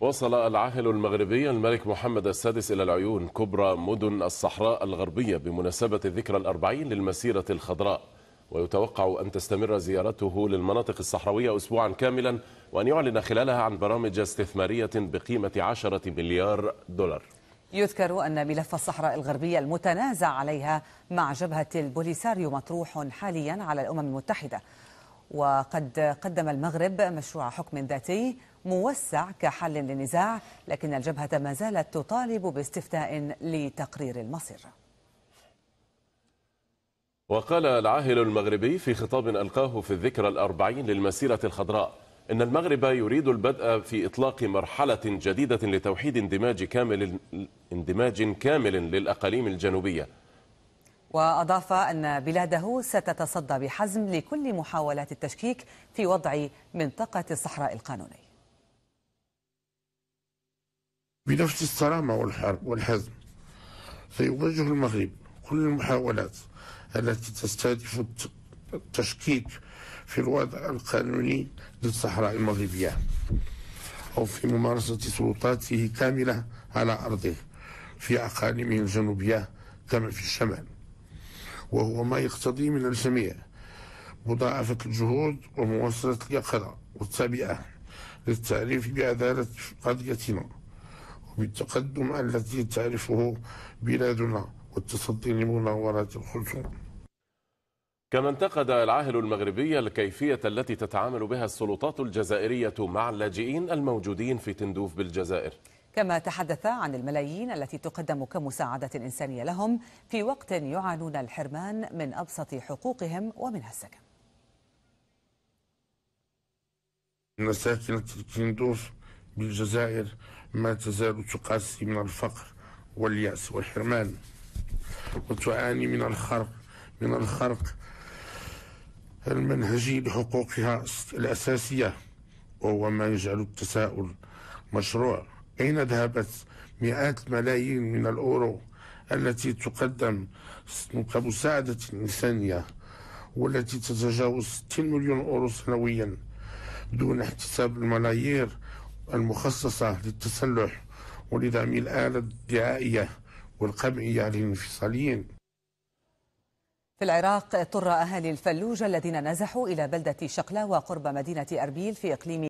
وصل العاهل المغربي الملك محمد السادس إلى العيون كبرى مدن الصحراء الغربية بمناسبة الذكرى الأربعين للمسيرة الخضراء ويتوقع أن تستمر زيارته للمناطق الصحراوية أسبوعا كاملا وأن يعلن خلالها عن برامج استثمارية بقيمة 10 مليار دولار يذكر أن ملف الصحراء الغربية المتنازع عليها مع جبهة البوليساريو مطروح حاليا على الأمم المتحدة وقد قدم المغرب مشروع حكم ذاتي موسع كحل للنزاع لكن الجبهة ما زالت تطالب باستفتاء لتقرير المصير وقال العاهل المغربي في خطاب ألقاه في الذكرى الأربعين للمسيرة الخضراء إن المغرب يريد البدء في إطلاق مرحلة جديدة لتوحيد اندماج كامل اندماج كامل للأقاليم الجنوبية وأضاف أن بلاده ستتصدى بحزم لكل محاولات التشكيك في وضع منطقة الصحراء القانوني بنفس الصرامة والحرب والحزم سيواجه المغرب كل المحاولات التي تستهدف التشكيك في الوضع القانوني للصحراء المغربية أو في ممارسة سلطاته كاملة على أرضه في أقاليمه الجنوبية كما في الشمال وهو ما يقتضي من الجميع مضاعفة الجهود ومواصلة اليقظة والتابعة للتعريف بعدالة قضيتنا وبالتقدم الذي تعرفه بلادنا والتصدي لمناورات الخرطوم كما انتقد العاهل المغربي الكيفية التي تتعامل بها السلطات الجزائرية مع اللاجئين الموجودين في تندوف بالجزائر كما تحدث عن الملايين التي تقدم كمساعدة إنسانية لهم في وقت يعانون الحرمان من أبسط حقوقهم ومنها السكن أن ساكنة بالجزائر ما تزال تقاسي من الفقر واليأس والحرمان وتعاني من الخرق من الخرق المنهجي لحقوقها الأساسية وهو ما يجعل التساؤل مشروع أين ذهبت مئات ملايين من الأورو التي تقدم كمساعدة إنسانية والتي تتجاوز 60 مليون أورو سنويا دون احتساب الملايير المخصصة للتسلح ولدعم الآلة الدعائية والقمعية للانفصاليين في العراق اضطر أهالي الفلوجة الذين نزحوا إلى بلدة شقلاوة قرب مدينة أربيل في إقليم